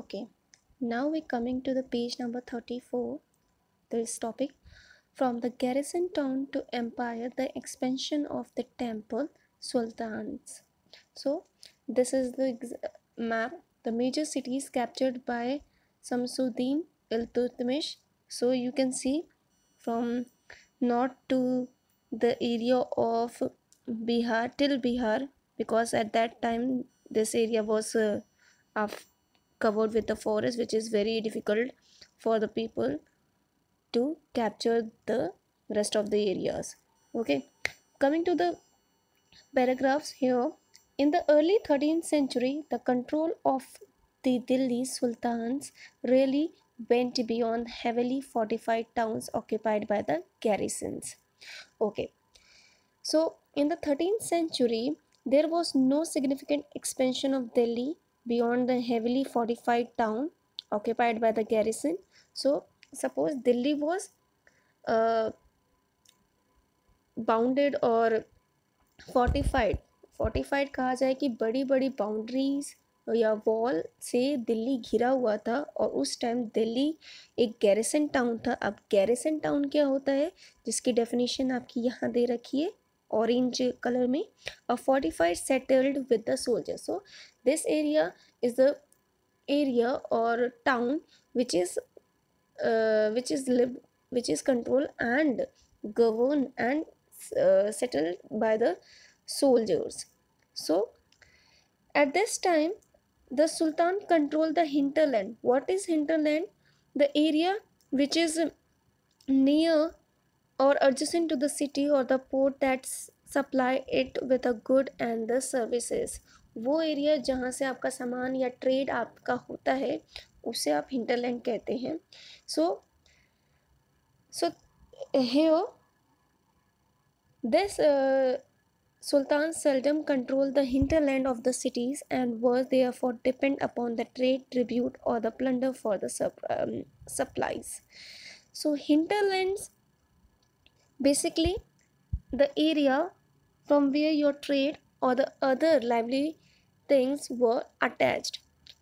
okay now we're coming to the page number 34 this topic from the garrison town to empire the expansion of the temple sultans so this is the map the major cities captured by samsuddin iltutmish so you can see from north to the area of bihar till bihar because at that time this area was uh, of covered with the forest which is very difficult for the people to capture the rest of the areas okay coming to the paragraphs here in the early 13th century the control of the Delhi sultans really went beyond heavily fortified towns occupied by the garrisons okay so in the 13th century there was no significant expansion of Delhi beyond the heavily fortified town occupied by the garrison so suppose delhi was uh, bounded or fortified fortified कहा जाए कि बड़ी बड़ी boundaries या wall से दिल्ली घिरा हुआ था और उस टाइम दिल्ली एक गैरिसन टाउन था अब गैरिसन टाउन क्या होता है जिसकी डेफिनेशन आपकी यहाँ दे रखी है orange color me a fortified settled with the soldiers so this area is the area or town which is uh, which is lived which is controlled and governed and uh, settled by the soldiers so at this time the sultan controlled the hinterland what is hinterland the area which is near or adjacent to the city or the port that supply it with a good and the services वो area जहाँ से आपका सामान या trade आपका होता है उसे आप हिंटरलैंड कहते हैं सो सो हेओ this Sultan seldom control the hinterland of the cities and were therefore dependent upon the trade, tribute, or the plunder for the sup um, supplies. So, hinterlands Basically, the area from where your trade or the other lively things were attached.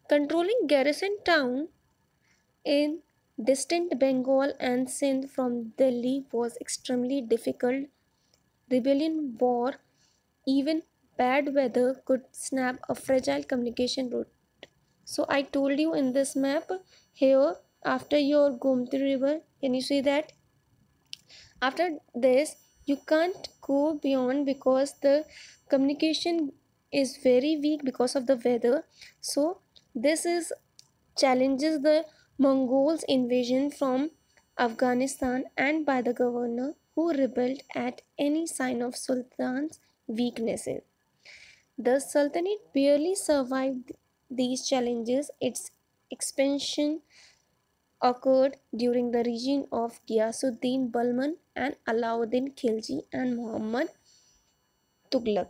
Controlling garrison town in distant Bengal and Sindh from Delhi was extremely difficult. Rebellion war, even bad weather could snap a fragile communication route. So I told you in this map here after your Gomti river, can you see that? after this you can't go beyond because the communication is very weak because of the weather so this is challenges the mongols invasion from afghanistan and by the governor who rebelled at any sign of sultan's weaknesses the sultanate barely survived these challenges its expansion occurred during the regime of Ghiyasuddin Balman and Alauddin Khilji and Muhammad Tughlaq.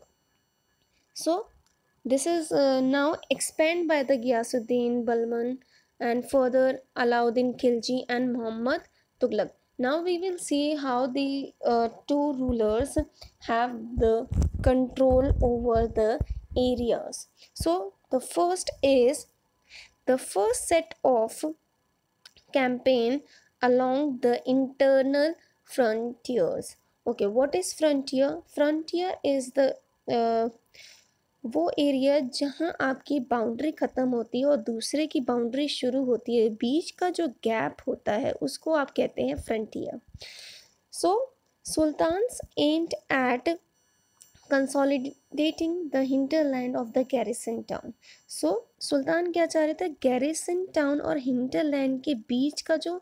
So this is uh, now expanded by the Ghiyasuddin Balman and further Alauddin Khilji and Muhammad Tughlaq. Now we will see how the uh, two rulers have the control over the areas. So the first is the first set of campaign along the internal frontiers okay what is frontier frontier is the uh, वो area जहाँ आपकी boundary ख़त्म होती है और दूसरे की boundary शुरू होती है बीच का जो गैप होता है उसको आप कहते हैं frontier so sultans and at consolidating the hinterland of the garrison town so सुल्तान क्या चाह रहे थे गैरिसन टाउन और हिंटरलैंड के बीच का जो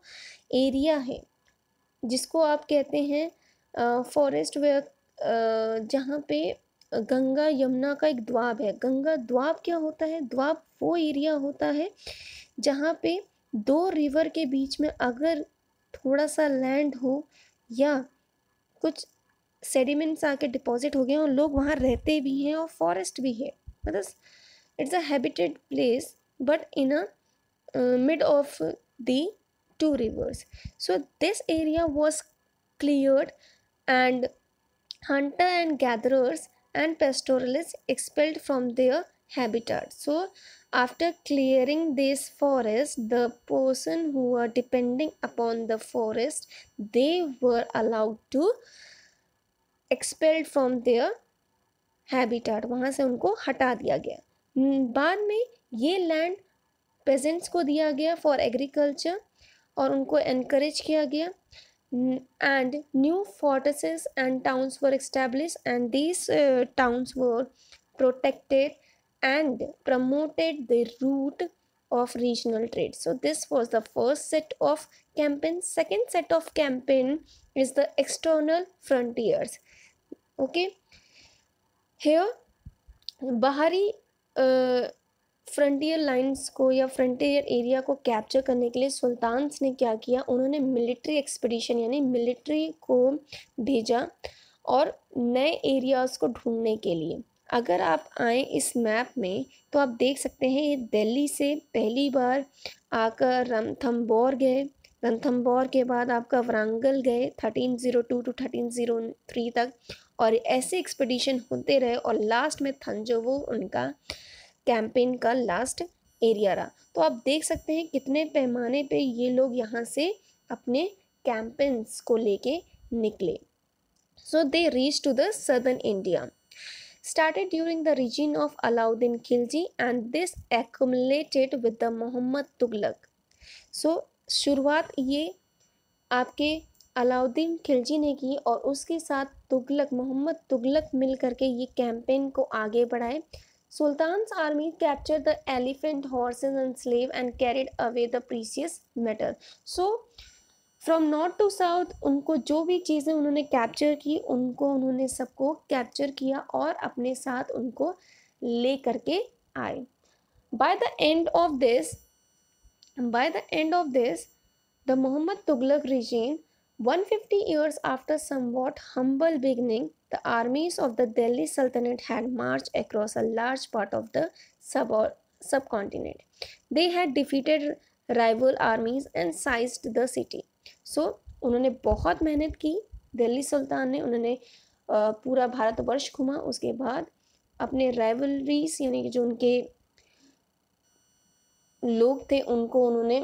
एरिया है जिसको आप कहते हैं फॉरेस्ट वे जहाँ पे गंगा यमुना का एक द्वाब है गंगा द्वाब क्या होता है द्वाब वो एरिया होता है जहाँ पे दो रिवर के बीच में अगर थोड़ा सा लैंड हो या कुछ सेडिमेंट्स आके डिपॉजिट हो गए और लोग वहाँ रहते भी हैं और फॉरेस्ट भी है मतलब it's a habited place but in a mid of the two rivers so this area was cleared and hunter and gatherers and pastoralist expelled from their habitat so after clearing this forest the person who are depending upon the forest they were allowed to expelled from their habitat वहाँ से उनको हटा दिया गया बाद में ये land pageants को दिया गया फॉर एग्रीकल्चर और उनको एनकरेज किया गया and new fortresses and towns were establish and this towns were protected and promoted the route of regional trade so this was the first set of campaign second set of campaign is the external frontiers okay here बाहरी frontier lines को या frontier area को capture करने के लिए sultans ने क्या किया उन्होंने मिलिट्री एक्सपेडिशन यानी मिलिट्री को भेजा और नए एरियाज़ को ढूंढने के लिए अगर आप आए इस मैप में तो आप देख सकते हैं ये दिल्ली से पहली बार आकर रंथम्बोर गए रंथम्बोर के बाद आपका वरंगल गए thirteen zero two to thirteen zero three तक और ऐसे एक्सपीडिशन होते रहे और लास्ट में थंजोवो उनका कैंपेन का लास्ट एरिया रहा तो आप देख सकते हैं कितने पैमाने पे ये लोग यहाँ से अपने कैंपेन्स को लेके निकले so they reach to the southern India started during the regime of Alauddin Khilji and this accumulated with the Mohammad Tughlaq so शुरुआत ये आपके अलाउद्दीन खिलजी ने की और उसके साथ तुगलक मोहम्मद तुगलक मिल करके ये कैंपेन को आगे बढ़ाए sultan army capture the elephant horses and slave and carried away the precious metal so from north to south उनको जो भी चीज़ें उन्होंने कैप्चर की उनको उन्होंने सबको कैप्चर किया और अपने साथ उनको ले करके आए by the end of this by the end of this the Mohammad Tughlaq regime 150 years after somewhat humble beginning, the armies of the Delhi Sultanate had marched across a large part of the sub subcontinent. They had defeated rival armies and seized the city. So, उन्होंने बहुत मेहनत की दिल्ली सुल्तान ने उन्होंने पूरा भारतवर्ष घुमा उसके बाद अपने राइवलरीज यानी कि जो उनके लोग थे उनको उन्होंने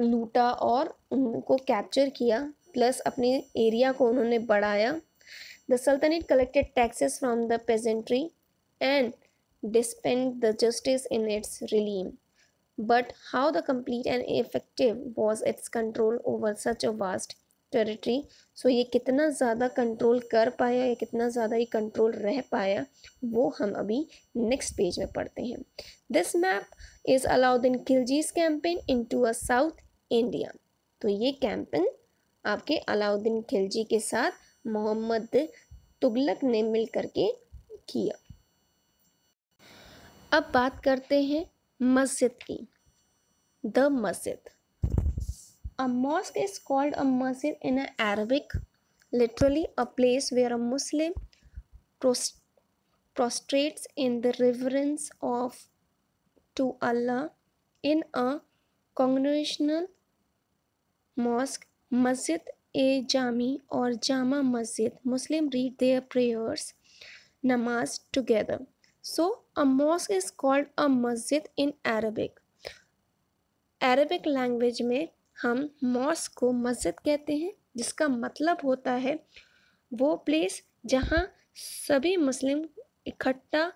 लूटा और उनको कैप्चर किया प्लस अपने एरिया को उन्होंने बढ़ाया द सल्तनत collected taxes from the peasantry and dispensed the justice in its realm but how the complete and effective was its control over such a vast territory so ये कितना ज़्यादा control कर पाया या कितना ज़्यादा ये कंट्रोल रह पाया वो हम अभी नेक्स्ट पेज में पढ़ते हैं this map is Alauddin Khilji's campaign in to a south India तो ये कैंपेन आपके अलाउद्दीन खिलजी के साथ मोहम्मद तुगलक ने मिल करके किया अब बात करते हैं मस्जिद की द मस्जिद a mosque is called a मस्जिद in Arabic literally a place where a Muslim prostrates in the reverence of to Allah in a congregational mosque मस्जिद ए जामी और जामा मस्जिद मुस्लिम रीड देयर प्रेयर्स नमाज together so a mosque is called a मस्जिद in Arabic Arabic language में हम मॉस्क को मस्जिद कहते हैं जिसका मतलब होता है वो प्लेस जहाँ सभी मुस्लिम इकट्ठा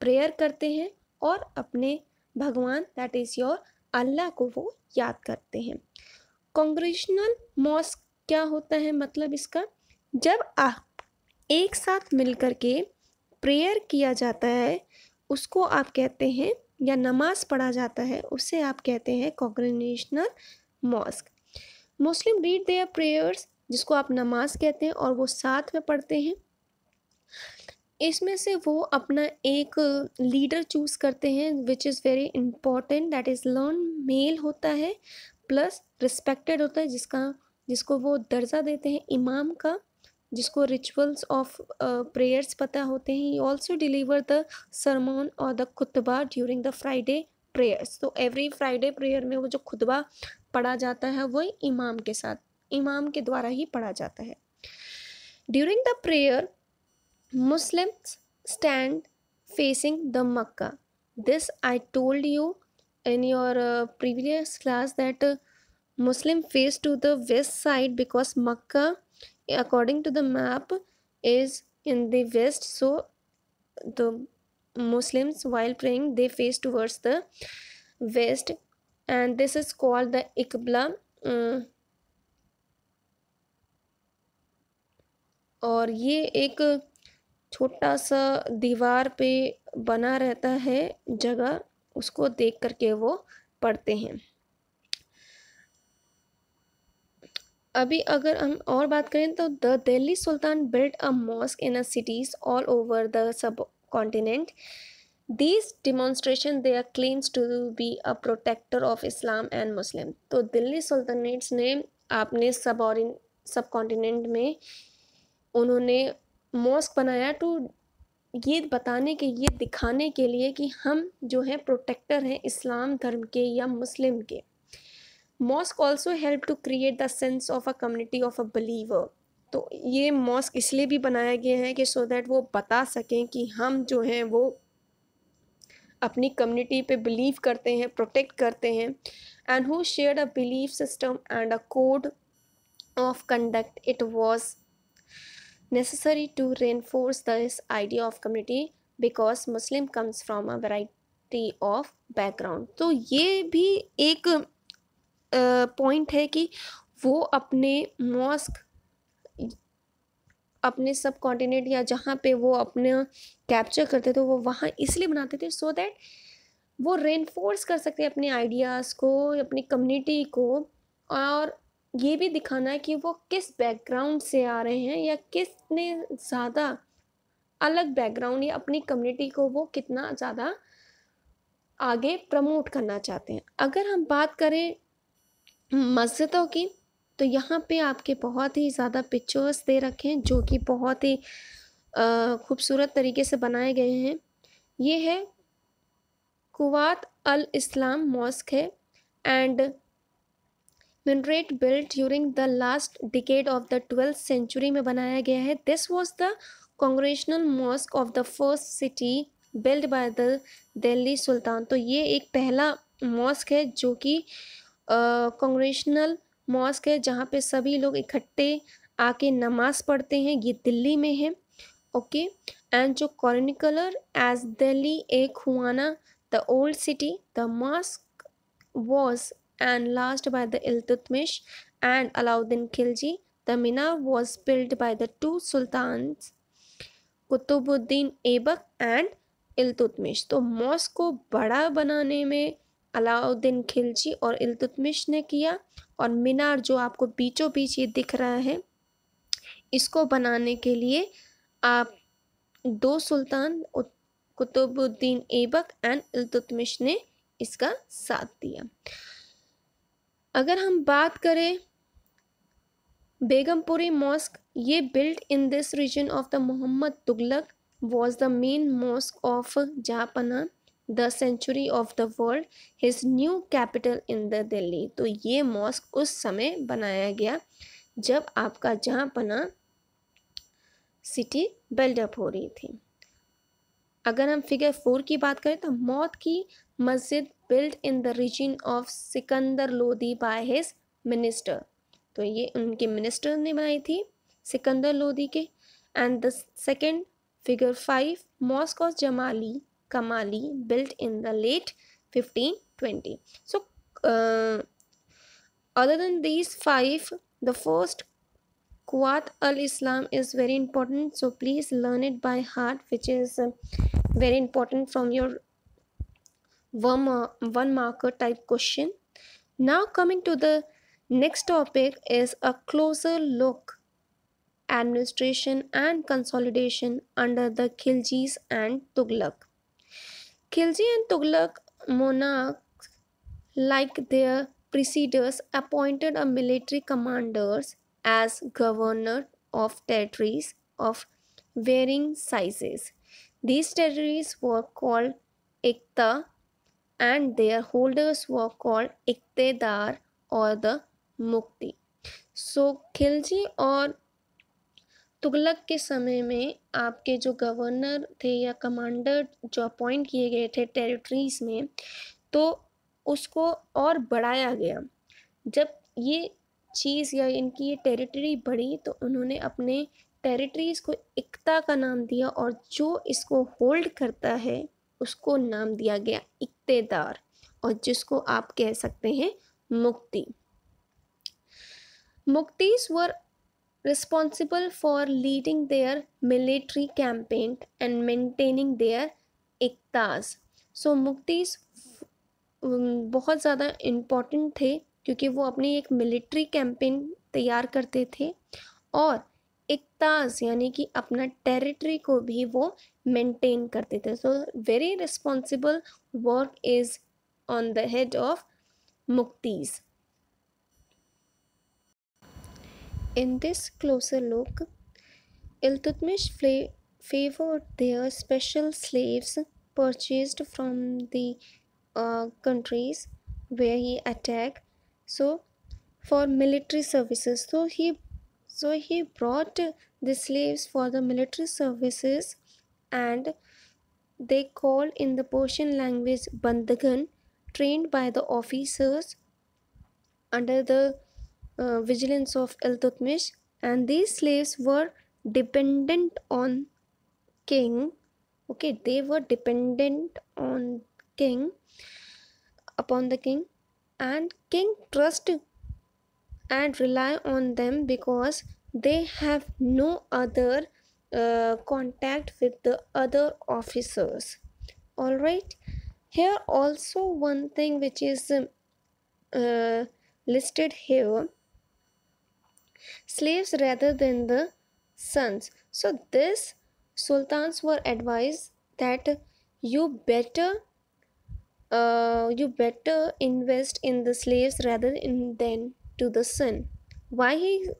प्रेयर करते हैं और अपने भगवान दैट इज़ योर अल्लाह को वो याद करते हैं कॉन्ग्रेशनल मॉस क्या होता है मतलब इसका जब आ एक साथ मिलकर के प्रेयर किया जाता है उसको आप कहते हैं या नमाज पढ़ा जाता है उसे आप कहते हैं congregational mosque Muslim read their prayers जिसको आप नमाज कहते हैं और वो साथ में पढ़ते हैं इसमें से वो अपना एक लीडर चूज़ करते हैं which is very important that is learn male होता है प्लस रिस्पेक्टेड होता है जिसका जिसको वो दर्जा देते हैं इमाम का जिसको रिचुअल्स ऑफ प्रेयर्स पता होते हैं he also deliver the sermon और द खुतबा ड्यूरिंग द फ्राइडे प्रेयर्स तो एवरी फ्राइडे प्रेयर में वो जो खुतबा पढ़ा जाता है वो इमाम के साथ इमाम के द्वारा ही पढ़ा जाता है during the prayer Muslim stand facing the Mecca this I told you in your previous class that Muslim face to the west side because Makkah according to the map is in the west so the Muslims while praying they face towards the west and this is called the Iqbla um, और ये एक छोटा सा दीवार पे बना रहता है जगह उसको देख करके वो पढ़ते हैं अभी अगर हम और बात करें तो the Delhi sultan build a mosque in a cities all over the subcontinent these demonstration they are claims to be a protector of Islam and Muslim तो दिल्ली सुल्तानेट्स ने आपने सब और सब कॉन्टिनेंट में उन्होंने मॉस्क बनाया टू ये बताने के ये दिखाने के लिए कि हम जो हैं प्रोटेक्टर हैं इस्लाम धर्म के या मुस्लिम के mosque also help to create the sense of a community of a believer तो ये मॉस्क इसलिए भी बनाया गया है कि सो so दैट वो बता सकें कि हम जो हैं वो अपनी कम्युनिटी पे बिलीव करते हैं प्रोटेक्ट करते हैं and who share a belief system and a code of conduct it was necessary to reinforce this idea of community because Muslim comes from a variety of background तो ये भी एक point है कि वो अपने मॉस्क अपने सब कॉन्टिनेंट या जहाँ पे वो अपने कैप्चर करते थे वो वहाँ इसलिए बनाते थे सो so दैट वो रेनफोर्स कर सकते अपने आइडियाज़ को अपनी कम्युनिटी को और ये भी दिखाना है कि वो किस बैकग्राउंड से आ रहे हैं या किसने ज़्यादा अलग बैकग्राउंड या अपनी कम्युनिटी को वो कितना ज़्यादा आगे प्रमोट करना चाहते हैं अगर हम बात करें मस्जिदों की तो यहाँ पे आपके बहुत ही ज़्यादा पिक्चर्स दे रखे हैं जो कि बहुत ही खूबसूरत तरीके से बनाए गए हैं ये है कुवात अल इस्लाम मॉस्क है and minaret built during the last decade of the twelfth century में बनाया गया है this was the congregational mosque of the first city build by the Delhi sultan तो ये एक पहला मॉस्क है जो कि कॉन्ग्रेशनल मॉस्क है जहाँ पे सभी लोग इकट्ठे आके नमाज पढ़ते हैं ये दिल्ली में है ओके एंड जो कॉर्निकलर एज दिल्ली एक हुआना the old city the mosque was and last by the Iltutmish and Alauddin Khilji the मीनार was build by the two sultan Qutbuddin Aibak and Iltutmish. तो मॉस्क को बड़ा बनाने में अलाउद्दीन खिलजी और इल्तुतमिश ने किया और मीनार जो आपको बीचों बीच ये दिख रहा है इसको बनाने के लिए आप दो सुल्तान कुतुबुद्दीन एबक एंड इल्तुतमिश ने इसका साथ दिया अगर हम बात करें बेगमपुरी मॉस्क ये built in this region of the Mohammad Tughlaq was the main mosque of जापना the century of the world his new capital in the Delhi तो ये मॉस्क उस समय बनाया गया जब आपका जहाँ पना सिटी बिल्डअप हो रही थी अगर हम फिगर फोर की बात करें तो मौत की मस्जिद build in the region of Sikandar Lodi by his minister तो ये उनके मिनिस्टर ने बनाई थी सिकंदर लोधी के and the second figure five mosque of Jamali Kamali built in the late 1520. So, uh, other than these five, the first Quat al Islam is very important. So, please learn it by heart, which is uh, very important from your one, uh, one marker type question. Now, coming to the next topic is a closer look administration and consolidation under the Khiljis and Tughlaq. Khilji and Tughlaq monarchs, like their preceders, appointed a military commanders as governor of territories of varying sizes. These territories were called Ikta and their holders were called Iktedar or the Mukti. So Khilji or Tughlaq के समय में आपके जो governor थे या commander जो appoint किए गए थे टेरिटरीज में तो उसको और बढ़ाया गया जब ये चीज़ या इनकी ये टेरिटरी बढ़ी तो उन्होंने अपने टेरिटरीज़ को एकता का नाम दिया और जो इसको होल्ड करता है उसको नाम दिया गया इकतेदार और जिसको आप कह सकते हैं मुक्ति मुक्तिस वर responsible for leading their military campaign and maintaining their एकताज so so, मुक्तिज mm, बहुत ज़्यादा इम्पॉर्टेंट थे क्योंकि वो अपनी एक मिलिट्री कैंपेन तैयार करते थे और इकताज यानी कि अपना टेरिटरी को भी वो मेंटेन करते थे so very responsible work is on the head of muqtis In this closer look, Iltutmish favored their special slaves purchased from the uh, countries where he attacked. So, for military services, so he so he brought the slaves for the military services, and they called in the Persian language bandagan, trained by the officers under the uh, vigilance of Iltutmish and these slaves were dependent on king okay they were dependent on king upon the king and king trust and rely on them because they have no other uh, contact with the other officers all right here also one thing which is um, uh, listed here slaves rather than the sons. So this sultans were advised that you better uh, you better invest in the slaves rather in, than to the son. Why he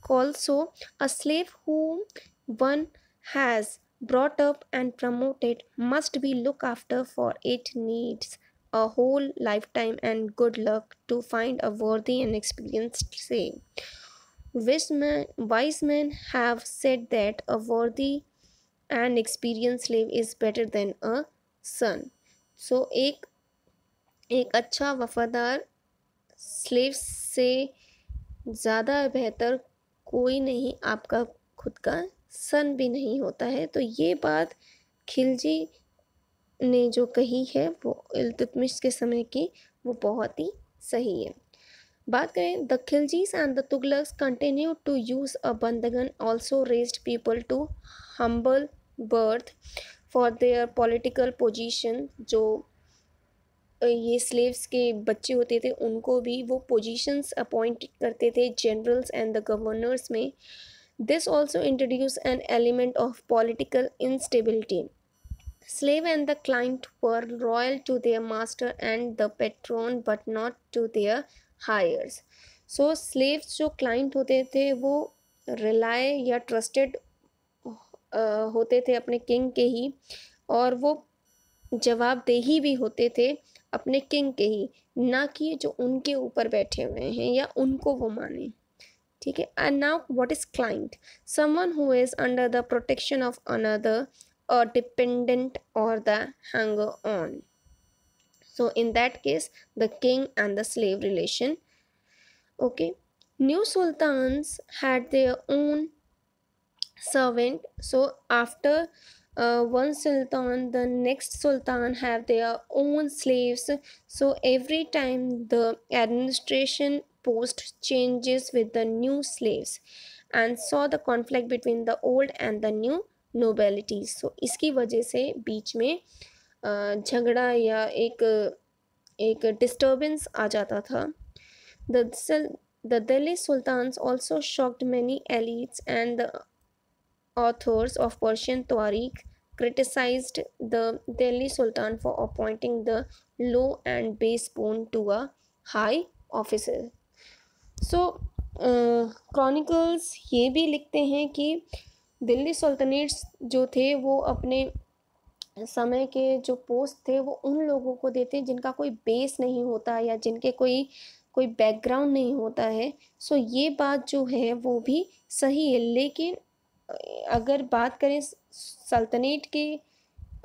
calls so a slave whom one has brought up and promoted must be looked after for it needs a whole lifetime and good luck to find a worthy and experienced slave. wise man wise man have set that a worthy and experience slave is better than a son so एक एक अच्छा वफादार slave से ज़्यादा बेहतर कोई नहीं आपका खुद का सन भी नहीं होता है तो ये बात खिलजी ने जो कही है वो इल्तुतमिश के समय की वो बहुत ही सही है बात करें the Khiljis and the Tughlaqs continue to use a बंदगन also raised people to humble birth for their political position जो ये स्लेव्स के बच्चे होते थे उनको भी वो पोजिशंस अपॉइंट करते थे जनरल्स एंड द गवर्नर्स में this also introduce an element of political instability slave and the client were royal to their master and the patron but not to their heirs so slaves जो client होते थे वो rely या trusted होते थे अपने king के ही और वो जवाबदेही भी होते थे अपने किंग के ही ना कि जो उनके ऊपर बैठे हुए हैं या उनको वो माने ठीक है and now what is client someone who is under the protection of another a dependent और the hanger on So in that case, the king and the slave relation. Okay. New sultans had their own servant. So after uh, one sultan, the next sultan have their own slaves. So every time the administration post changes with the new slaves and saw the conflict between the old and the new nobilities. so, iski वजह से बीच झगड़ा या एक एक disturbance आ जाता था the Delhi sultan also shocked many elites and authors of Persian तारीख criticise the Delhi sultan for appointing the low and base born to a high officer so chronicles ये भी लिखते हैं कि दिल्ली सुल्तनेट्स जो थे वो अपने समय के जो पोस्ट थे वो उन लोगों को देते हैं जिनका कोई बेस नहीं होता या जिनके कोई कोई बैकग्राउंड नहीं होता है सो ये बात जो है वो भी सही है लेकिन अगर बात करें सल्तनेट के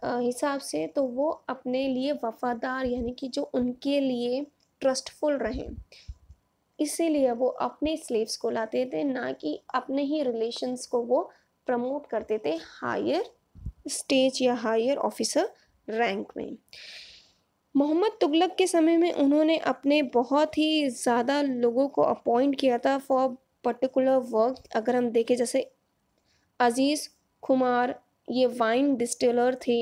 हिसाब से तो वो अपने लिए वफादार यानी कि जो उनके लिए ट्रस्टफुल रहें इसीलिए वो अपने स्लेव्स को लाते थे ना कि अपने ही रिलेशंस को वो प्रमोट करते थे हायर स्टेज या हायर ऑफिसर रैंक में मोहम्मद तुगलक के समय में उन्होंने अपने बहुत ही ज़्यादा लोगों को अपॉइंट किया था फॉर पर्टिकुलर वर्क अगर हम देखें जैसे अजीज़ कुमार ये वाइन डिस्टिलर थे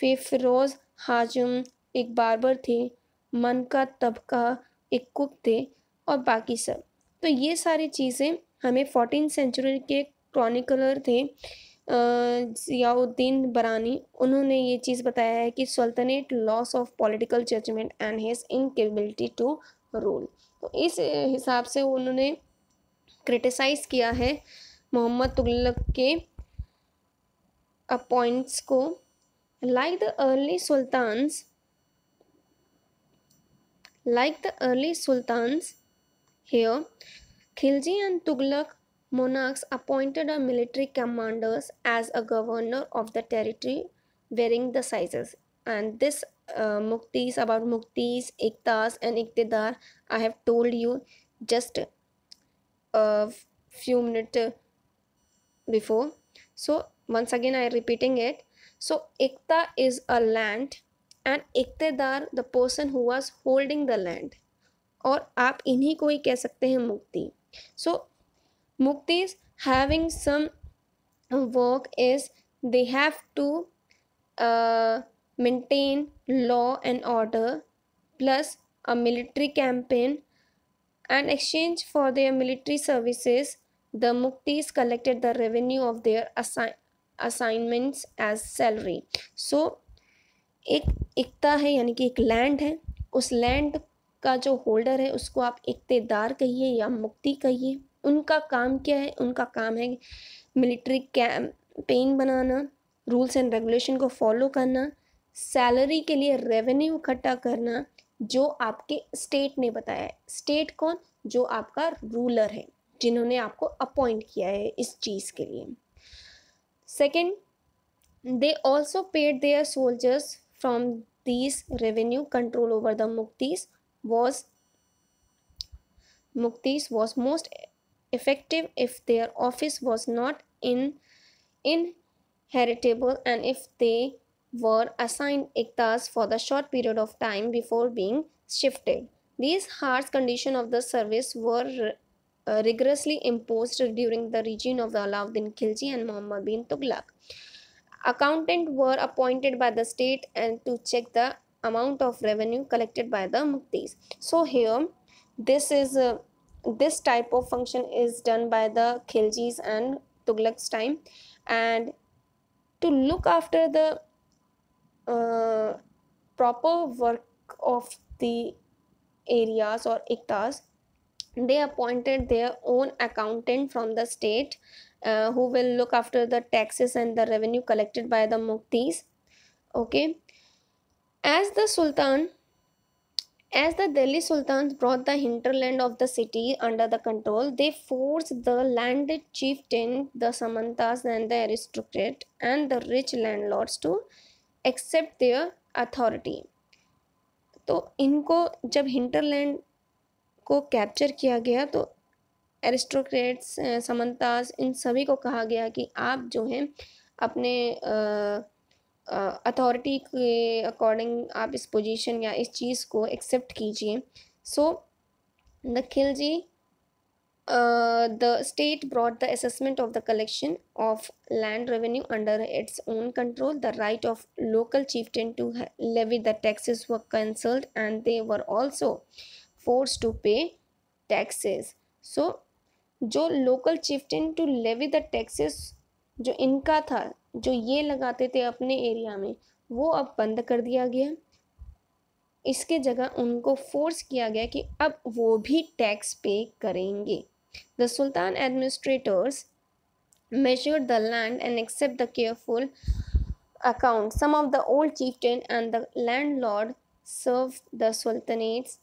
फिर फिरोज़ हाजम एक बारबर थे मन का तबका एक कुक थे और बाकी सब तो ये सारी चीज़ें हमें फोर्टीन सेंचुरी के क्रॉनिकलर थे जियाउद्दीन बरानी उन्होंने ये चीज़ बताया है कि sultanate loss of political judgment and his incapability to rule तो इस हिसाब से उन्होंने क्रिटिसाइज़ किया है मोहम्मद तुगलक के अपॉइंट्स को like the early sultans like the early sultans here Khilji and Tughlaq monarchs appointed a military commanders as a governor of the territory varying the sizes and this uh, muktis about muktis iktas and iktidar i have told you just a few minutes before so once again i am repeating it so ikta is a land and iktidar the person who was holding the land Or आप इन्हीं को ही कह सकते हैं मुक्ति so, Muktis having some work is they have to uh, maintain law and order plus a military campaign and exchange for their military services the muktis collected the revenue of their assi assignments as salary so एक एकता है यानी कि एक land है उस land का जो holder है उसको आप इकतेदार कहिए या मुक्ति कहिए उनका काम क्या है उनका काम है मिलिट्री कैंपेन बनाना रूल्स एंड रेगुलेशन को फॉलो करना सैलरी के लिए रेवेन्यू इकट्ठा करना जो आपके स्टेट ने बताया है स्टेट कौन जो आपका रूलर है जिन्होंने आपको अपॉइंट किया है इस चीज़ के लिए second they also paid their soldiers from these revenue control over the muqtis was muqtis was most effective if their office was not in inheritable and if they were assigned a task for the short period of time before being shifted. These harsh conditions of the service were uh, rigorously imposed during the reign of the Alauddin Khilji and Muhammad bin Tughlaq. Accountants were appointed by the state and to check the amount of revenue collected by the muktis. So here, this is uh, this type of function is done by the Khilji's and Tughlaq's time and to look after the uh, proper work of the areas or iktas they appointed their own accountant from the state uh, who will look after the taxes and the revenue collected by the muktis okay as the sultan As the Delhi Sultans brought the hinterland of the city under the control, they forced the landed chieftain, the Samantas and the aristocrat and the rich landlords to accept their authority. तो इनको जब hinterland को capture किया गया तो aristocrats समंतास इन सभी को कहा गया कि आप जो हैं अपने आ, अथॉरिटी के अकॉर्डिंग आप इस पोजीशन या इस चीज़ को एक्सेप्ट कीजिए so the Khilji the state brought the assessment of the collection of land revenue under its own control the right of local chief chieftain to levy the taxes व consult and they were also force to pay taxes so जो local chief chieftain to levy the taxes जो इनका था जो ये लगाते थे अपने एरिया में वो अब बंद कर दिया गया इसके जगह उनको फोर्स किया गया कि अब वो भी टैक्स पे करेंगे the sultan administrators major the land and accept the careful account some of the old chieftain and the landlord serve the sultanates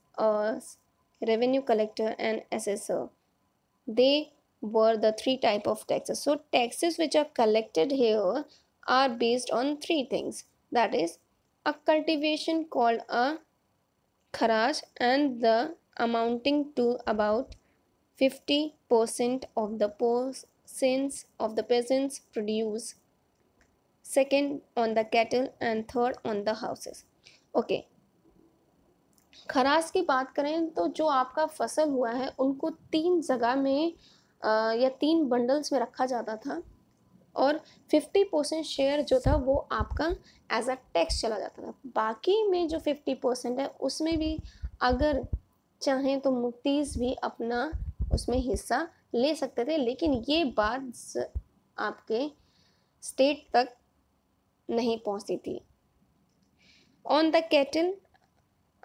revenue collector and as they were the three type of taxes so taxes which are collected here are based on three things that is a cultivation called a kharaj and the amounting to about 50% of the peasants of the peasants produce second on the cattle and third on the houses okay. खराज की बात करें तो जो आपका फसल हुआ है उनको तीन जगह में या तीन बंडल्स में रखा जाता था और फिफ्टी परसेंट शेयर जो था वो आपका एज अ टैक्स चला जाता था बाकी में जो फिफ्टी परसेंट है उसमें भी अगर चाहें तो मुफ्तीज़ भी अपना उसमें हिस्सा ले सकते थे लेकिन ये बात आपके स्टेट तक नहीं पहुंचती थी ऑन द कैटल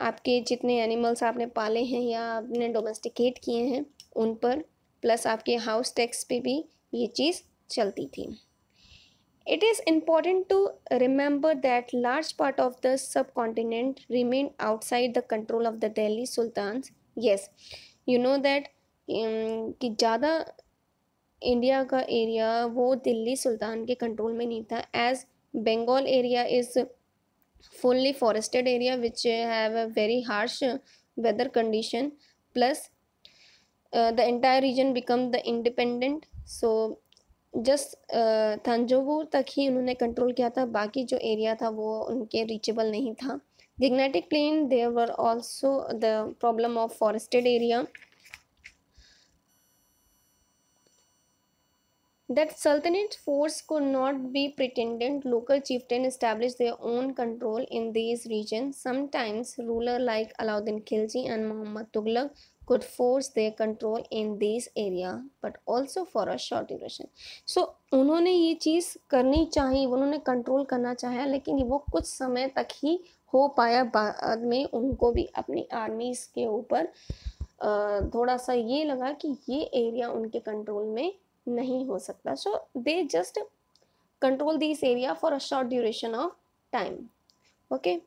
आपके जितने एनिमल्स आपने पाले हैं या आपने डोमेस्टिकेट किए हैं उन पर प्लस आपके हाउस टैक्स पे भी ये चीज़ चलती थी it is important to remember that large part of the subcontinent remain outside the control of the Delhi sultan yes you know that कि ज़्यादा इंडिया का एरिया वो दिल्ली सुल्तान के कंट्रोल में नहीं था as Bengal area is fully forested area which have a very harsh weather condition plus uh, the entire region become the independent so just Tanjore तक ही उन्होंने कंट्रोल किया था बाकी जो एरिया था वो उनके रीचेबल नहीं था Gangetic plain there were also the problem of forested area that sultanate force could not be pretended local chieftain established their own control in these regions sometimes ruler like alauddin khilji and muhammad tughlaq could force their control in this area but also for a short duration. So उन्होंने ये चीज़ करनी चाहिए उन्होंने control करना चाहा लेकिन वो कुछ समय तक ही हो पाया बाद में उनको भी अपनी आर्मीज के ऊपर थोड़ा सा ये लगा कि ये एरिया उनके कंट्रोल में नहीं हो सकता so they just control this area for a short duration of time okay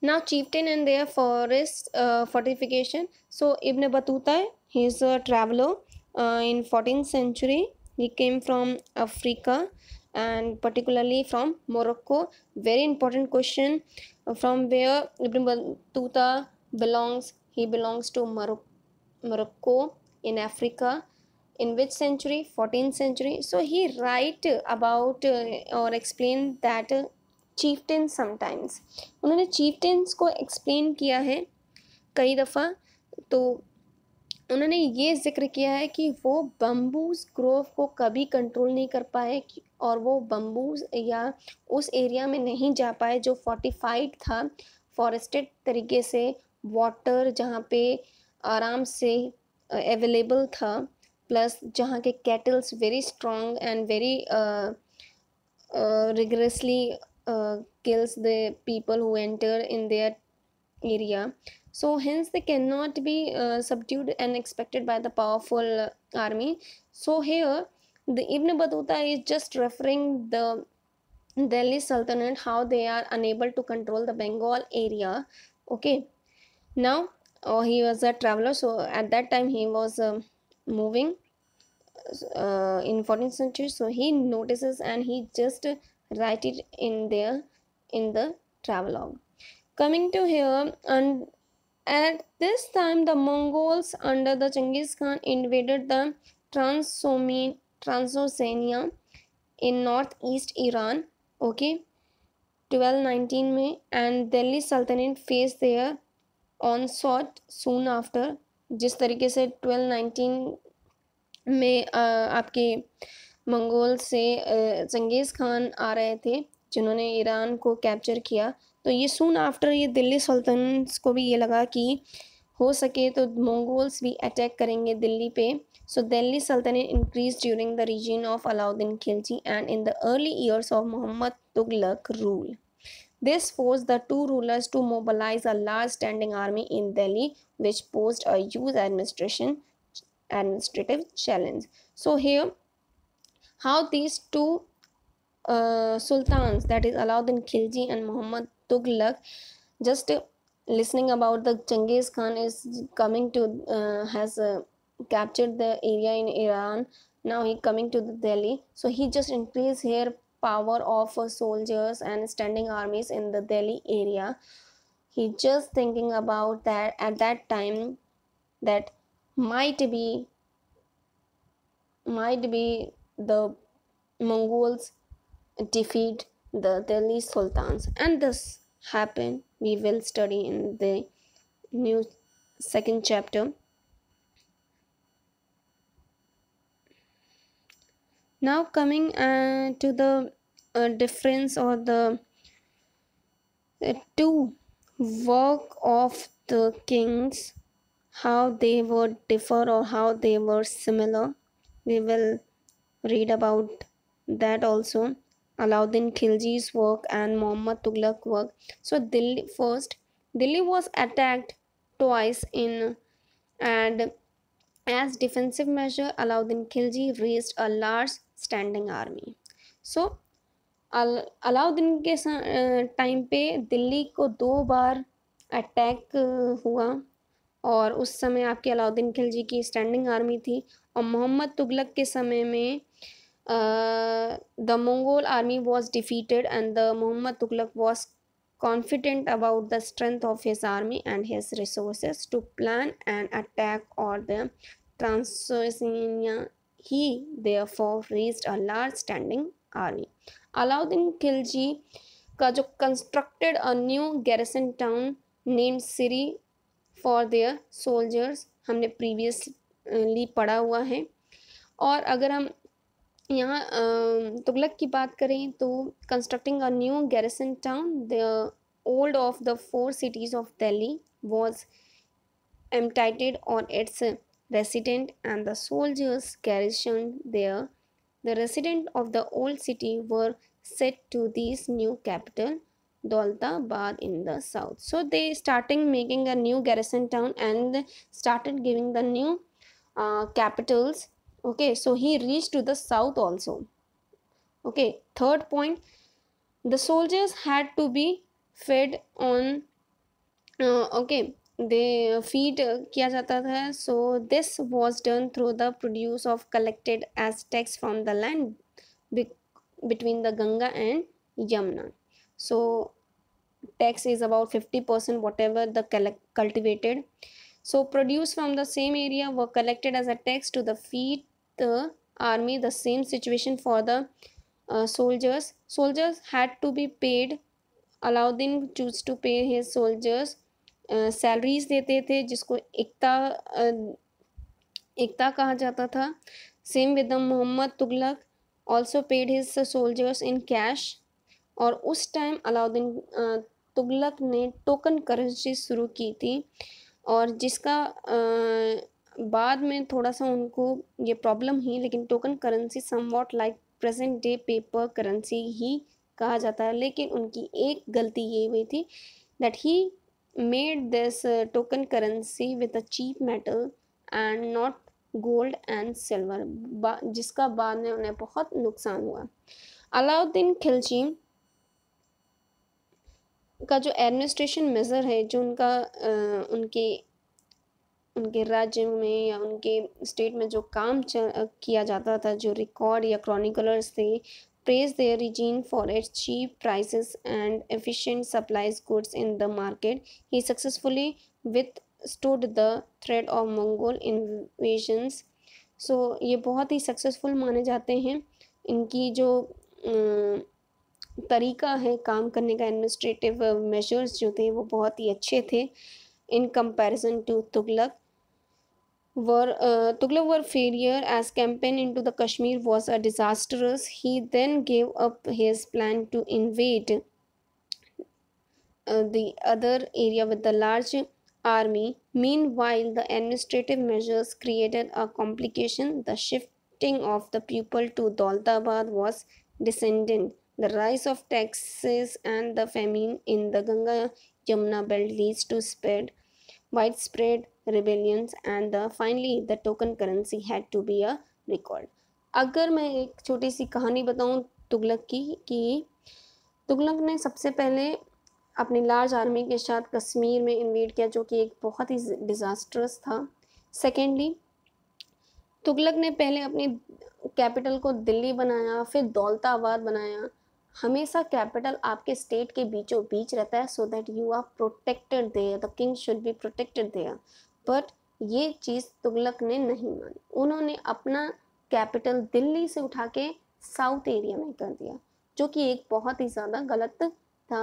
Now chieftain and their forest uh, fortification. So Ibn Battuta, he is a traveler uh, in 14th century. He came from Africa and particularly from Morocco. Very important question uh, from where Ibn Battuta belongs. He belongs to Morocco. Morocco in Africa in which century 14th century so he write about uh, or explain that uh, chieftain sometimes उन्होंने chieftains को explain किया है कई दफ़ा तो उन्होंने ये जिक्र किया है कि वो बम्बूज ग्रोव को कभी कंट्रोल नहीं कर पाए और वो बम्बूज या उस एरिया में नहीं जा पाए जो फोर्टिफाइड था फॉरेस्टेड तरीके से वाटर जहाँ पे आराम से अवेलेबल था प्लस जहाँ के cattles very strong and very rigorously uh, kills the people who enter in their area so hence they cannot be uh, subdued and expected by the powerful army so here the ibn battuta is just referring the delhi sultanate how they are unable to control the bengal area okay now oh, he was a traveler so at that time he was uh, moving uh, in 14th century so he notices and he just write it in there in the travelogue. Coming to here, and at this time the Mongols under the Genghis Khan invaded the Transoxania in northeast Iran. Okay, 1219 May, and Delhi Sultanate faced their onslaught soon after. जिस तरीके से 1219 में आ, आपके Mongol से चंगेज़ खान आ रहे थे जिन्होंने Iran को कैप्चर किया तो ये सून आफ्टर ये दिल्ली सल्तनत को भी ये लगा कि हो सके तो मंगोल्स भी अटैक करेंगे दिल्ली पे सो दिल्ली सल्तनत increase during the region of Alauddin Khilji and in the early years of Mohammad Tughlaq rule this force the two rulers to mobilise a large standing army in Delhi which post a use administration administrative challenge so here how these two uh, sultans that is Alauddin Khilji and Muhammad Tughlaq just uh, listening about the Genghis Khan is coming to uh, has uh, captured the area in Iran now he coming to the Delhi so he just increased here power of uh, soldiers and standing armies in the Delhi area he just thinking about that at that time that might be might be the Mongols defeat the Delhi Sultans. And this happened, we will study in the new second chapter. Now, coming uh, to the uh, difference or the uh, two work of the kings, how they were differ or how they were similar, we will read about that also. Alauddin Khilji's work and Muhammad Tughlaq's work. So Delhi first, Delhi was attacked twice in and as defensive measure, Alauddin Khilji raised a large standing army. So Alauddin के time पे दिल्ली को दो बार attack हुआ और उस समय आपके अलाउद्दीन खिलजी की स्टैंडिंग आर्मी थी और मोहम्मद तुगलक के समय में the Mongol army was defeated and the Mohammad Tughlaq was confident about the strength of his army and his resources to plan and attack और the Transoxiana he therefore raised a large standing army Alauddin Khilji का जो constructed a new garrison town named Siri for their soldiers हमने previously पढ़ा हुआ है और अगर हम यहाँ तुगलक की बात करें तो constructing a new garrison town the old of the four cities of Delhi was emptied और its resident and the soldiers garrison there the resident of the old city were sent to this new capital Daulatabad in the south so they starting making a new garrison town and started giving the new capitals okay so he reached to the south also okay third point the soldiers had to be fed on uh, okay they uh, feed किया जाता tha. so this was done through the produce of collected aztecs from the land be between the ganga and yamuna so tax is about 50% whatever the cultivated so produce from the same area were collected as a tax to the feed the army the same situation for the uh, soldiers soldiers had to be paid Alauddin chose to pay his soldiers salaries देते थे जिसको एकता uh, एकता कहा जाता था same with Mohammad Tughlaq also paid his soldiers in cash और उस टाइम अलाउद्दीन तुगलक ने टोकन करेंसी शुरू की थी और जिसका uh, बाद में थोड़ा सा उनको ये प्रॉब्लम हुई लेकिन token currency somewhat like present day paper currency ही कहा जाता है लेकिन उनकी एक गलती ये हुई थी that he made this token currency with a cheap metal and not gold and silver जिसका बाद में उन्हें बहुत नुकसान हुआ अलाउद्दीन खिलजी का जो एडमिनिस्ट्रेशन मेज़र है जो उनका आ, uh, उनके उनके राज्य में या उनके स्टेट में जो काम च, किया जाता था जो रिकॉर्ड या क्रॉनिकलर्स थे praised their regime for its cheap prices and efficient supplies goods in the market he successfully withstood the threat of Mongol invasions so ये बहुत ही सक्सेसफुल माने जाते हैं इनकी जो तरीका है काम करने का एडमिनिस्ट्रेटिव मेजर्स जो थे वो बहुत ही अच्छे थे in comparison to Tughlaq were uh, Tughlaq failure as campaign into the Kashmir was a disastrous. He then gave up his plan to invade uh, the other area with the large army. Meanwhile, the administrative measures created a complication. The shifting of the people to Daltabad was descendant. The rise of taxes and the famine in the Ganga Yamuna belt leads to spread widespread rebellions and the, finally the token currency had to be a record. अगर मैं एक छोटी सी कहानी बताऊं तुगलक की कि तुगलक ने सबसे पहले अपनी लार्ज आर्मी के साथ कश्मीर में इन्वेड किया जो कि एक बहुत ही डिजास्टरस था सेकेंडली तुगलक ने पहले अपनी कैपिटल को दिल्ली बनाया फिर दौलताबाद बनाया हमेशा कैपिटल आपके स्टेट के बीचों बीच रहता है so that you are protected there the king should be protected there but ये चीज़ तुगलक ने नहीं मानी उन्होंने अपना कैपिटल दिल्ली से उठा के साउथ एरिया में कर दिया जो कि एक बहुत ही ज़्यादा गलत था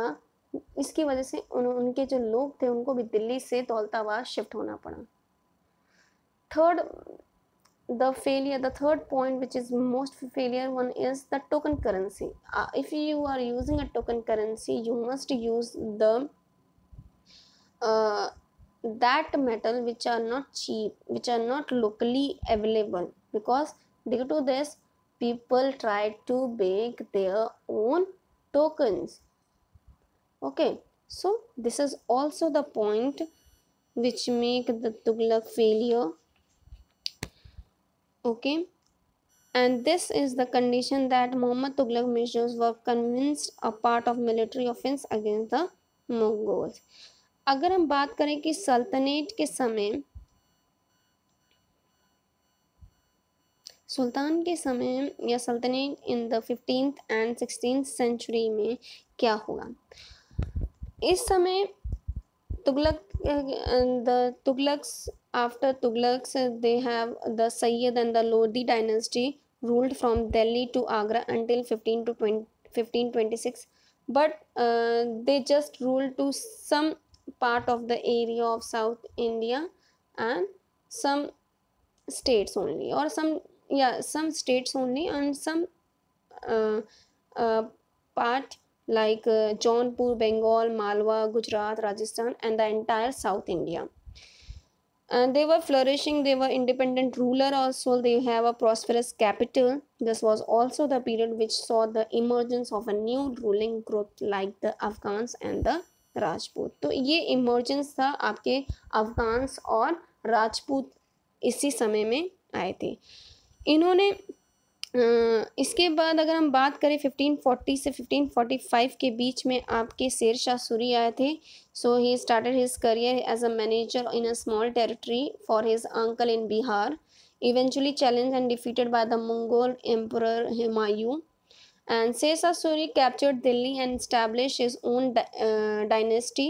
इसकी वजह से उन, उनके जो लोग थे उनको भी दिल्ली से दौलताबाद शिफ्ट होना पड़ा third the failure the third point which is most failure one is the token currency uh, if you are using a token currency you must use the uh, that metal which are not cheap which are not locally available because due to this people try to make their own tokens okay so this is also the point which make the Tughlaq failure okay and this is the condition that mohammad Tughlaq measures were convinced a part of military offense against the Mongols. agar hum baat kare ki sultanate ke samay सुल्तान के समय या sultanate in the fifteen and sixteen century में क्या हुआ इस समय Tughlaq the Tughlaqs After Tughlaqs, they have the Sayyid and the Lodi dynasty ruled from Delhi to Agra until 15 to 20, 1526. But uh, they just ruled to some part of the area of South India and some states only or some yeah some states only and some uh, uh, part like uh, Jaunpur, Bengal, Malwa, Gujarat, Rajasthan and the entire South India. and they were flourishing, they were independent ruler also, they have a prosperous capital. This was also the period which saw the emergence of a new ruling group like the Afghans and the Rajput तो ये emergence था आपके Afghans और राजपूत इसी समय में आए थे इन्होंने इसके बाद अगर हम बात करें 1540 से 1545 के बीच में आपके शेर शाह सूरी आए थे so he started his career as a manager in a small territory for his uncle in Bihar eventually challenge and defeated by the Mongol emperor Humayun and Sher Shah Suri captured Delhi and establish his own dynasty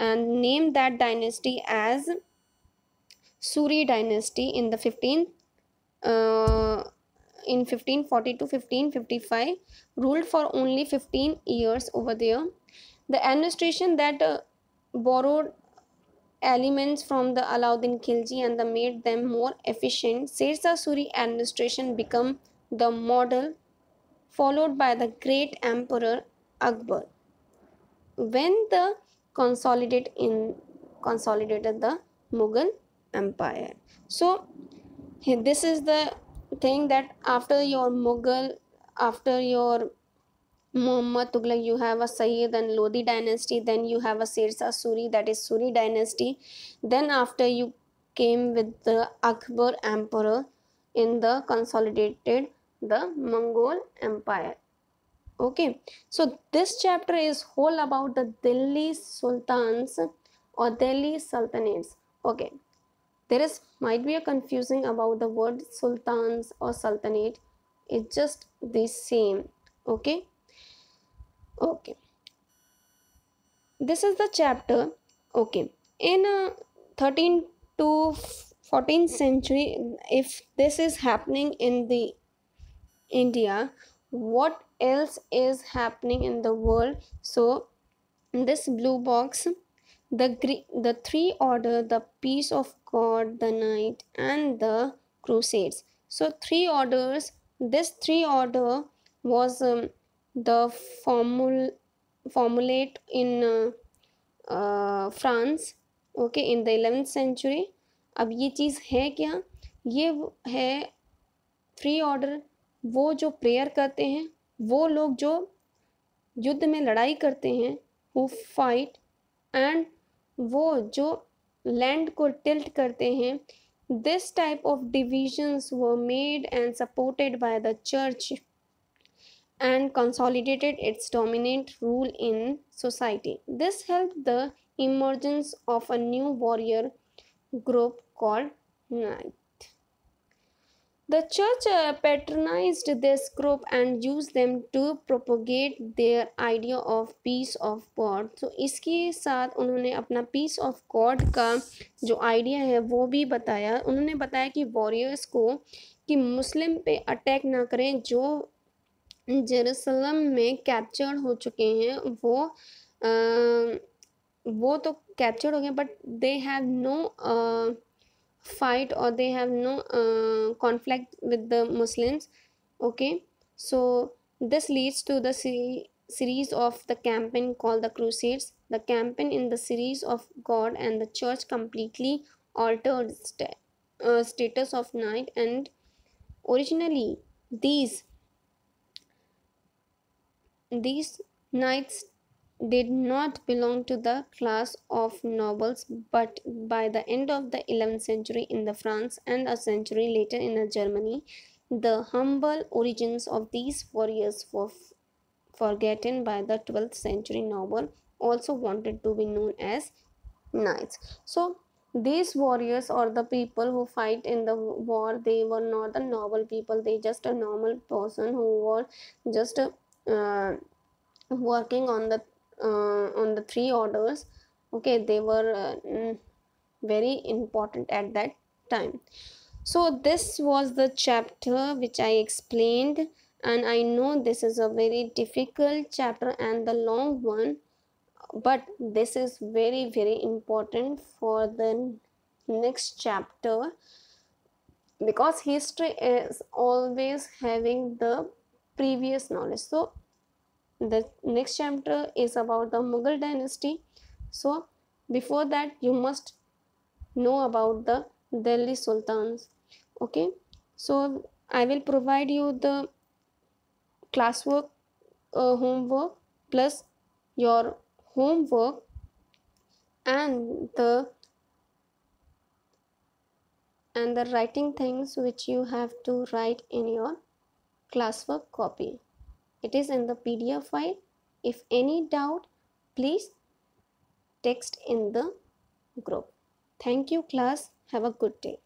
and named that dynasty as Suri dynasty in the fifteen in 1540 to 1555 ruled for only 15 years over there. The administration that uh, borrowed elements from the Alauddin Khilji and the made them more efficient, Sirsa Suri administration became the model followed by the great emperor Akbar. When the consolidate in consolidated the Mughal empire. So this is the think that after your Mughal, after your Muhammad Tughlaq, you have a Sayyid and Lodi dynasty, then you have a Sirsa Suri, that is Suri dynasty. Then after you came with the Akbar emperor in the consolidated the Mongol empire. Okay, so this chapter is whole about the Delhi Sultans or Delhi Sultanates. Okay, there is might be a confusing about the word sultans or sultanate. It's just the same. Okay. Okay. This is the chapter. Okay. In uh, 13 to fourteen century, if this is happening in the India, what else is happening in the world? So this blue box the the three order the piece of Caught, the Knight and the Crusades. So three orders, this three order was um, the formul formulate in uh, uh, France okay in the eleventh century अब ये चीज़ है क्या ये है free order वो जो prayer करते हैं वो लोग जो युद्ध में लड़ाई करते हैं हु फाइट एंड वो जो लैंड को टिल्ट करते हैं this type of divisions were made and supported by the church and consolidated its dominant rule in society this help the emergence of a new warrior group called knight The church patronized this group and used them to propagate their idea of peace of God. so, इसके साथ उन्होंने अपना peace of God का जो idea है वो भी बताया उन्होंने बताया कि warriors को कि मुस्लिम पे अटैक ना करें जो जेरूसलम में कैप्चर्ड हो चुके हैं वो आ, वो तो कैप्चर्ड हो गए but they have no fight or they have no uh, conflict with the muslims okay so this leads to the se series of the campaign called the crusades the campaign in the series of god and the church completely altered st uh, status of knight and originally these these knights did not belong to the class of nobles but by the end of the 11th century in the France and a century later in the Germany the humble origins of these warriors were forgotten by the 12th century noble also wanted to be known as knights so these warriors or the people who fight in the war they were not the noble people they just a normal person who were just uh, working on the uh, on the three orders okay they were uh, mm, very important at that time so this was the chapter which i explained and i know this is a very difficult chapter and the long one but this is very very important for the next chapter because history is always having the previous knowledge so the next chapter is about the mughal dynasty so before that you must know about the delhi sultans okay so i will provide you the classwork uh, homework plus your homework and the and the writing things which you have to write in your classwork copy it is in the PDF file. If any doubt, please text in the group. Thank you class. Have a good day.